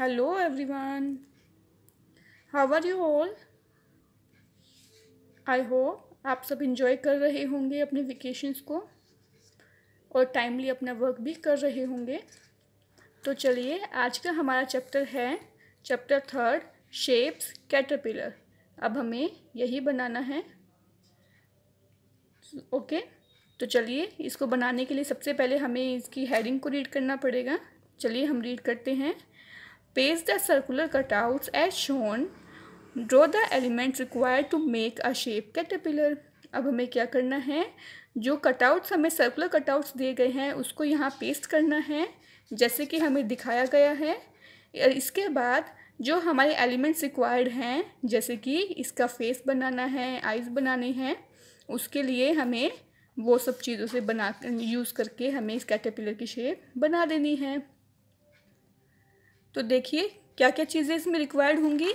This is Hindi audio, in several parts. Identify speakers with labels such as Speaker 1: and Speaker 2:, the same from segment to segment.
Speaker 1: Hello everyone how are you all I hope आप सब इन्जॉय कर रहे होंगे अपने वेकेशंस को और टाइमली अपना वर्क भी कर रहे होंगे तो चलिए आज का हमारा चैप्टर है चैप्टर थर्ड शेप्स कैटरपिलर अब हमें यही बनाना है ओके तो चलिए इसको बनाने के लिए सबसे पहले हमें इसकी हेडिंग को रीड करना पड़ेगा चलिए हम रीड करते हैं Paste the circular cutouts as shown. Draw the elements required to make a shape caterpillar. अब हमें क्या करना है जो कटआउट्स हमें सर्कुलर कटआउट्स दिए गए हैं उसको यहाँ पेस्ट करना है जैसे कि हमें दिखाया गया है इसके बाद जो हमारे एलिमेंट्स रिक्वायर्ड हैं जैसे कि इसका फेस बनाना है आइज़ बनाने हैं उसके लिए हमें वो सब चीज़ों से बना यूज़ करके हमें इस कैटेपिलर की शेप बना देनी है तो देखिए क्या क्या चीज़ें इसमें रिक्वायर्ड होंगी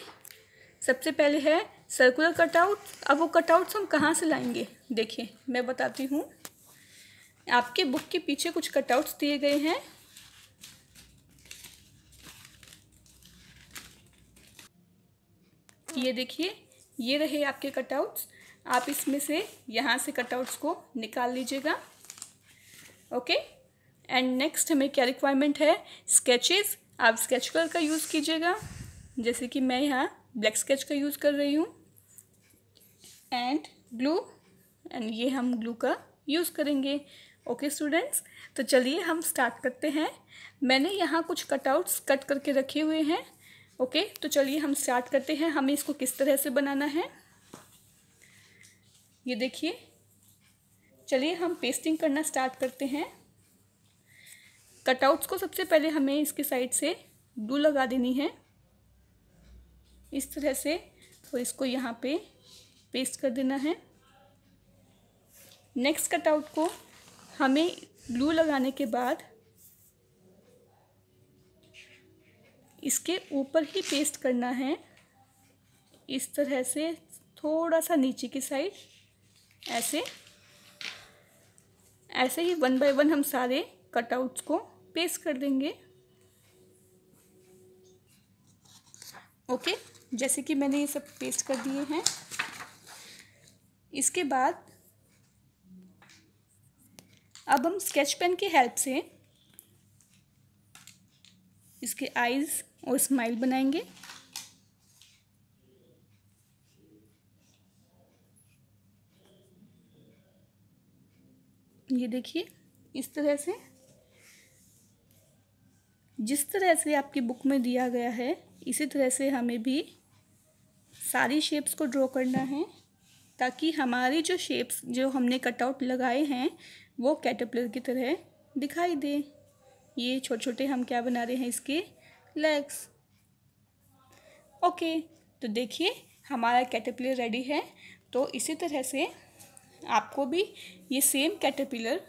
Speaker 1: सबसे पहले है सर्कुलर कटआउट अब वो कटआउट्स हम कहाँ से लाएंगे देखिए मैं बताती हूँ आपके बुक के पीछे कुछ कटआउट्स दिए गए हैं ये देखिए ये रहे आपके कटआउट्स आप इसमें से यहाँ से कटआउट्स को निकाल लीजिएगा ओके एंड नेक्स्ट हमें क्या रिक्वायरमेंट है स्केचेस आप स्केच कलर का यूज़ कीजिएगा जैसे कि मैं यहाँ ब्लैक स्केच का यूज़ कर रही हूँ एंड ग्लू एंड ये हम ग्लू का यूज़ करेंगे ओके okay, स्टूडेंट्स तो चलिए हम स्टार्ट करते हैं मैंने यहाँ कुछ कटआउट्स कट करके रखे हुए हैं ओके okay, तो चलिए हम स्टार्ट करते हैं हमें इसको किस तरह से बनाना है ये देखिए चलिए हम पेस्टिंग करना स्टार्ट करते हैं कटआउट्स को सबसे पहले हमें इसके साइड से डू लगा देनी है इस तरह से तो इसको यहाँ पे पेस्ट कर देना है नेक्स्ट कटआउट को हमें ग्लू लगाने के बाद इसके ऊपर ही पेस्ट करना है इस तरह से थोड़ा सा नीचे की साइड ऐसे ऐसे ही वन बाय वन हम सारे कटआउट्स को पेस्ट कर देंगे ओके जैसे कि मैंने ये सब पेस्ट कर दिए हैं इसके बाद अब हम स्केच पेन की हेल्प से इसके आइज़ और स्माइल बनाएंगे ये देखिए इस तरह से जिस तरह से आपकी बुक में दिया गया है इसी तरह से हमें भी सारी शेप्स को ड्रॉ करना है ताकि हमारी जो शेप्स जो हमने कटआउट लगाए हैं वो कैटरपिलर की तरह दिखाई दे ये छोटे छोटे हम क्या बना रहे हैं इसके लेग्स ओके तो देखिए हमारा कैटरपिलर रेडी है तो इसी तरह से आपको भी ये सेम कैटरपिलर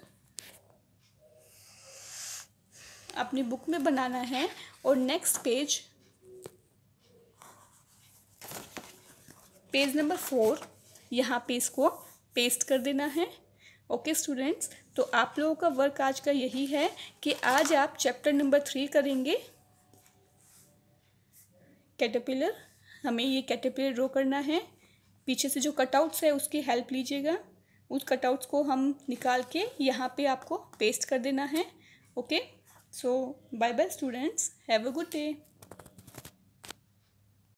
Speaker 1: अपनी बुक में बनाना है और next page page number four यहाँ पे इसको पेस्ट कर देना है ओके स्टूडेंट्स तो आप लोगों का वर्क आज का यही है कि आज आप चैप्टर नंबर थ्री करेंगे कैटरपिलर हमें ये कैटरपिलर ड्रॉ करना है पीछे से जो कटआउट्स है उसकी हेल्प लीजिएगा उस कटआउट्स को हम निकाल के यहाँ पे आपको पेस्ट कर देना है okay okay? So, bye bye students. Have a good day.